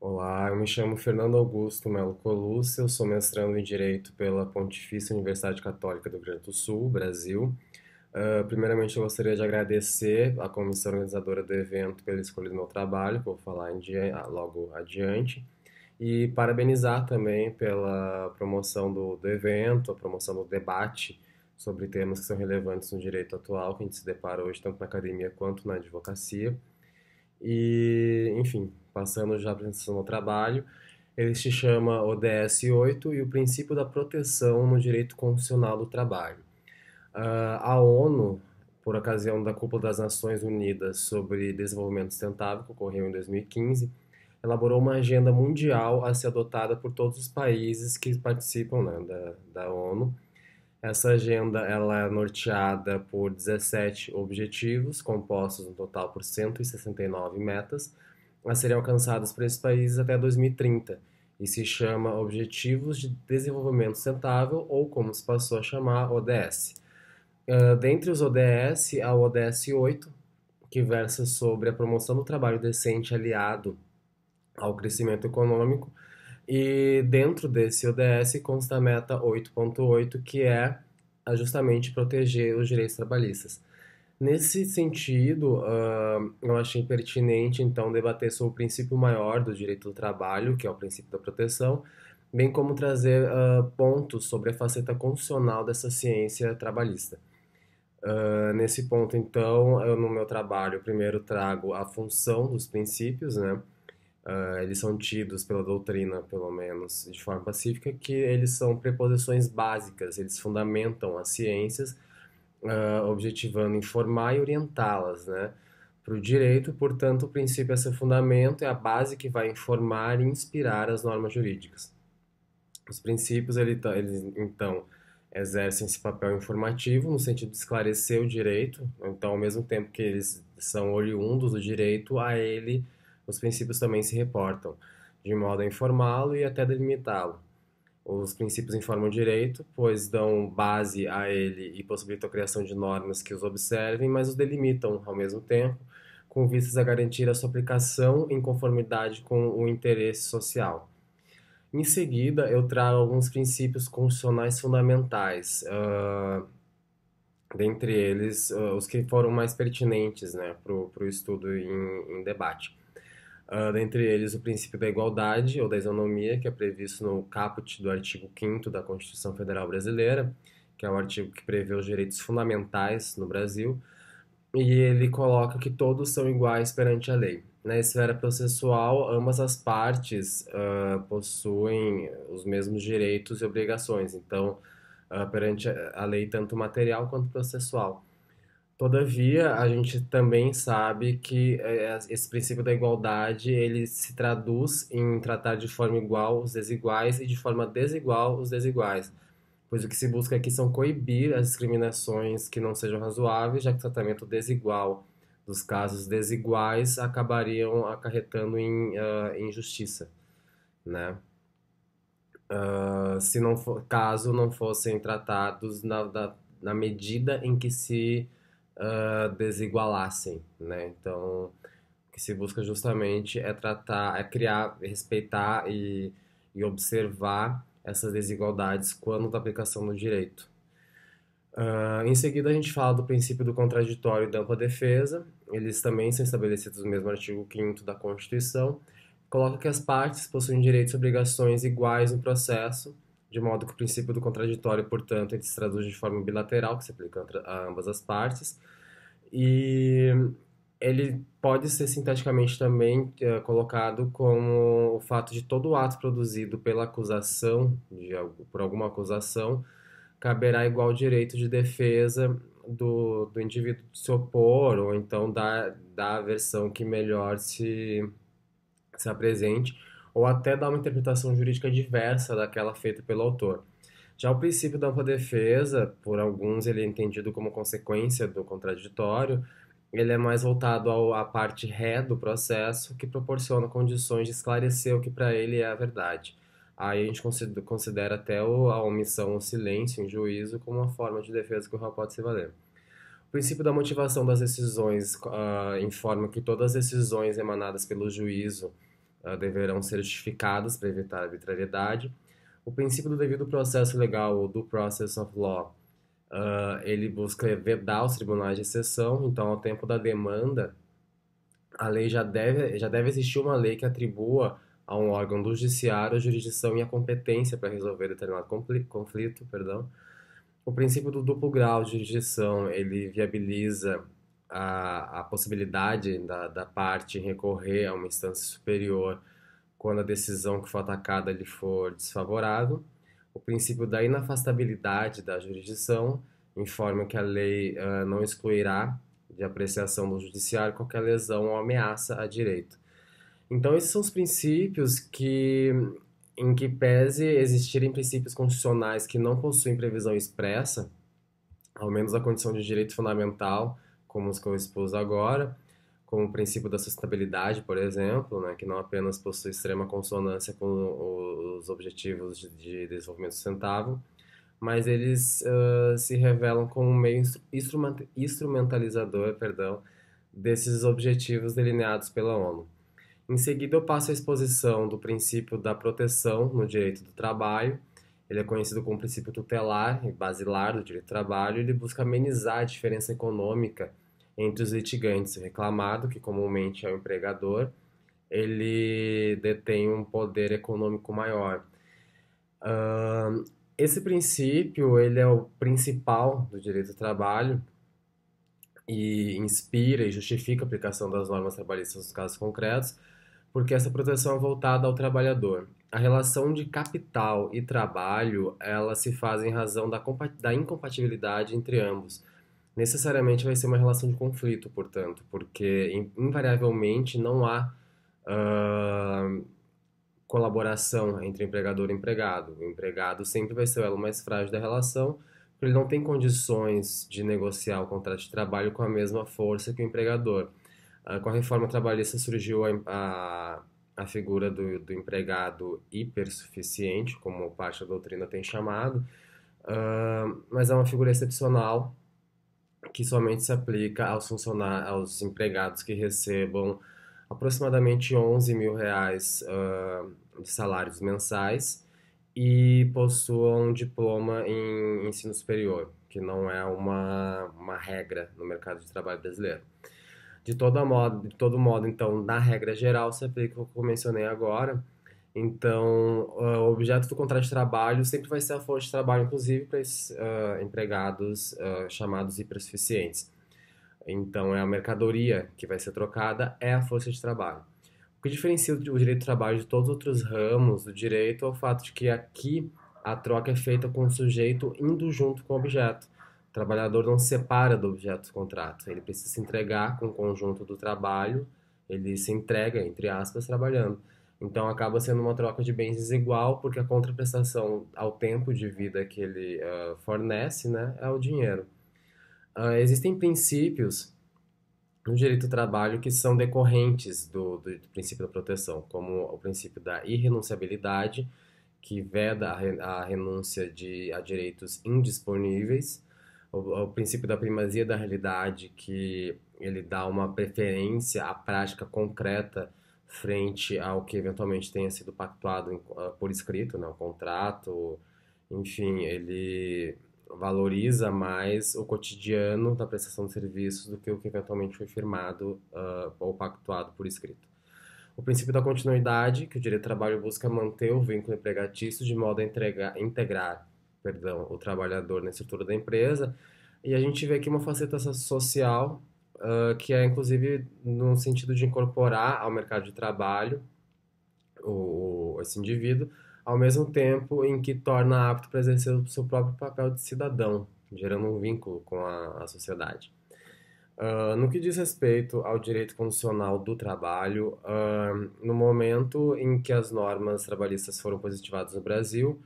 Olá, eu me chamo Fernando Augusto Melo Colucci, eu sou mestrando em Direito pela Pontifícia Universidade Católica do Rio Grande do Sul, Brasil. Uh, primeiramente, eu gostaria de agradecer à comissão organizadora do evento pela escolha do meu trabalho, vou falar ah, logo adiante, e parabenizar também pela promoção do, do evento, a promoção do debate sobre temas que são relevantes no direito atual, que a gente se depara hoje tanto na academia quanto na advocacia. E, enfim, passando já a apresentação do trabalho, ele se chama ODS 8 e o princípio da proteção no direito constitucional do trabalho. Uh, a ONU, por ocasião da Cúpula das Nações Unidas sobre Desenvolvimento Sustentável, que ocorreu em 2015, elaborou uma agenda mundial a ser adotada por todos os países que participam né, da, da ONU. Essa agenda ela é norteada por 17 objetivos, compostos no total por 169 metas, a serem alcançadas por esses países até 2030 e se chama Objetivos de Desenvolvimento Sustentável, ou como se passou a chamar, ODS. Uh, ah, dentre os ODS, há o ODS 8, que versa sobre a promoção do trabalho decente aliado ao crescimento econômico, e dentro desse ODS consta a meta 8.8, que é justamente proteger os direitos trabalhistas. Nesse sentido, uh, eu achei pertinente, então, debater sobre o princípio maior do direito do trabalho, que é o princípio da proteção, bem como trazer uh, pontos sobre a faceta constitucional dessa ciência trabalhista. Uh, nesse ponto, então, eu, no meu trabalho, primeiro trago a função dos princípios, né? Uh, eles são tidos pela doutrina, pelo menos de forma pacífica, que eles são preposições básicas, eles fundamentam as ciências uh, objetivando informar e orientá-las, né? Para o direito, portanto, o princípio é seu fundamento, é a base que vai informar e inspirar as normas jurídicas. Os princípios, ele, tá, eles, então, exercem esse papel informativo no sentido de esclarecer o direito, então, ao mesmo tempo que eles são oriundos do direito, a ele os princípios também se reportam, de modo a informá-lo e até delimitá-lo. Os princípios informam o direito, pois dão base a ele e possibilitam a criação de normas que os observem, mas os delimitam ao mesmo tempo, com vistas a garantir a sua aplicação em conformidade com o interesse social. Em seguida, eu trago alguns princípios constitucionais fundamentais, uh, dentre eles uh, os que foram mais pertinentes né, para o estudo em, em debate. Uh, dentre eles, o princípio da igualdade ou da isonomia, que é previsto no caput do artigo 5 da Constituição Federal Brasileira, que é o artigo que prevê os direitos fundamentais no Brasil, e ele coloca que todos são iguais perante a lei. Na né? esfera processual, ambas as partes uh, possuem os mesmos direitos e obrigações, então, uh, perante a lei, tanto material quanto processual. Todavia, a gente também sabe que é, esse princípio da igualdade ele se traduz em tratar de forma igual os desiguais e de forma desigual os desiguais, pois o que se busca aqui são coibir as discriminações que não sejam razoáveis, já que o tratamento desigual dos casos desiguais acabariam acarretando em uh, injustiça, né? Uh, se não for, caso não fossem tratados na, da, na medida em que se uh, ah, desigualassem, né? Então, o que se busca justamente é tratar, é criar, respeitar e, e observar essas desigualdades quando da aplicação do direito. Uh, em seguida, a gente fala do princípio do contraditório e da ampla defesa. Eles também são estabelecidos no mesmo artigo 5 da Constituição. Coloca que as partes possuem direitos e obrigações iguais no processo, de modo que o princípio do contraditório, portanto, ele se traduz de forma bilateral, que se aplica a ambas as partes, e ele pode ser sinteticamente também é, colocado como o fato de todo ato produzido pela acusação, de, por alguma acusação, caberá igual direito de defesa do, do indivíduo se opor, ou então da, da versão que melhor se, se apresente, ou até dar uma interpretação jurídica diversa daquela feita pelo autor. Já o princípio da ampla defesa, por alguns ele é entendido como consequência do contraditório, ele é mais voltado à parte ré do processo, que proporciona condições de esclarecer o que para ele é a verdade. Aí a gente considera até a omissão, o silêncio em juízo como uma forma de defesa que o réu pode se valer. O princípio da motivação das decisões uh, ah, informa que todas as decisões emanadas pelo juízo deverão ser justificadas para evitar arbitrariedade. O princípio do devido processo legal, do process of law, uh, ele busca vedar os tribunais de exceção, então, ao tempo da demanda, a lei já deve, já deve existir uma lei que atribua a um órgão do judiciário a jurisdição e a competência para resolver determinado conflito. Perdão. O princípio do duplo grau de jurisdição, ele viabiliza a, a possibilidade da, da parte recorrer a uma instância superior quando a decisão que for atacada lhe for desfavorável, o princípio da inafastabilidade da jurisdição informa que a lei uh, não excluirá de apreciação do judiciário qualquer lesão ou ameaça a direito. Então esses são os princípios que em que pese existirem princípios constitucionais que não possuem previsão expressa, ao menos a condição de direito fundamental, como os que eu expus agora, como o princípio da sustentabilidade, por exemplo, né, que não apenas possui extrema consonância com os objetivos de, desenvolvimento sustentável, mas eles uh, se revelam como um meio instrument, instrumentalizador perdão, desses objetivos delineados pela ONU. Em seguida, eu passo a exposição do princípio da proteção no direito do trabalho, ele é conhecido como princípio tutelar e basilar do direito do trabalho. Ele busca amenizar a diferença econômica entre os litigantes e o reclamado, que comumente é o empregador, ele detém um poder econômico maior. Uh, esse princípio ele é o principal do direito do trabalho e inspira e justifica a aplicação das normas trabalhistas nos casos concretos, porque essa proteção é voltada ao trabalhador a relação de capital e trabalho ela se faz em razão da, da incompatibilidade entre ambos. Necessariamente vai ser uma relação de conflito, portanto, porque invariavelmente não há uh, colaboração entre empregador e empregado. O empregado sempre vai ser o elo mais frágil da relação, porque ele não tem condições de negociar o contrato de trabalho com a mesma força que o empregador. Uh, com a reforma trabalhista surgiu a, a a figura do, do empregado hipersuficiente, como parte da doutrina tem chamado, uh, mas é uma figura excepcional que somente se aplica aos funcionários, aos empregados que recebam aproximadamente 11 mil reais uh, de salários mensais e possuam um diploma em ensino superior, que não é uma, uma regra no mercado de trabalho brasileiro. De todo modo, de todo modo, então, na regra geral, se aplica o que eu mencionei agora. Então, ah, o objeto do contrato de trabalho sempre vai ser a força de trabalho, inclusive para esses uh, empregados uh, chamados hipersuficientes. Então, é a mercadoria que vai ser trocada, é a força de trabalho. O que diferencia o direito do trabalho de todos os outros ramos do direito é o fato de que aqui a troca é feita com o sujeito indo junto com o objeto trabalhador não se separa do objeto do contrato, ele precisa se entregar com o conjunto do trabalho, ele se entrega, entre aspas, trabalhando. Então acaba sendo uma troca de bens desigual, porque a contraprestação ao tempo de vida que ele uh, fornece né, é o dinheiro. Uh, existem princípios no direito do trabalho que são decorrentes do, do, do, princípio da proteção, como o princípio da irrenunciabilidade, que veda a, a renúncia de, a direitos indisponíveis, o princípio da primazia da realidade, que ele dá uma preferência à prática concreta frente ao que eventualmente tenha sido pactuado ah, por escrito, né, o contrato, enfim, ele valoriza mais o cotidiano da prestação de serviços do que o que eventualmente foi firmado uh, ou pactuado por escrito. O princípio da continuidade, que o direito do trabalho busca manter o vínculo empregatício de modo a entregar, integrar perdão, o trabalhador na estrutura da empresa. E a gente vê aqui uma faceta social, uh, que é inclusive no sentido de incorporar ao mercado de trabalho o, esse indivíduo, ao mesmo tempo em que torna apto para exercer o seu próprio papel de cidadão, gerando um vínculo com a, a sociedade. Uh, no que diz respeito ao direito condicional do trabalho, uh, no momento em que as normas trabalhistas foram positivadas no Brasil,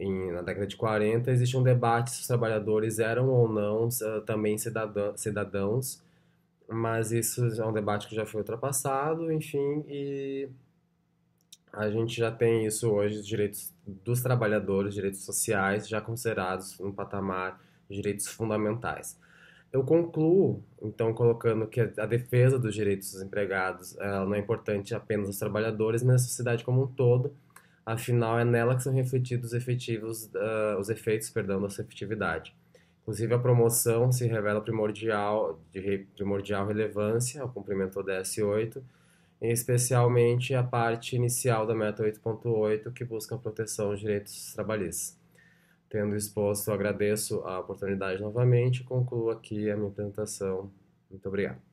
em, na década de 40, existia um debate se os trabalhadores eram ou não uh, também cidadã, cidadãos, mas isso é um debate que já foi ultrapassado, enfim, e a gente já tem isso hoje, os direitos dos trabalhadores, direitos sociais, já considerados no patamar de direitos fundamentais. Eu concluo, então, colocando que a defesa dos direitos dos empregados ela não é importante apenas aos trabalhadores, mas à sociedade como um todo, afinal é nela que são refletidos efetivos, uh, os efeitos perdão, da efetividade. Inclusive, a promoção se revela primordial, de primordial relevância ao cumprimento DS 8, especialmente a parte inicial da meta 8.8, que busca a proteção dos direitos trabalhistas. Tendo exposto, agradeço a oportunidade novamente e concluo aqui a minha apresentação. Muito obrigado.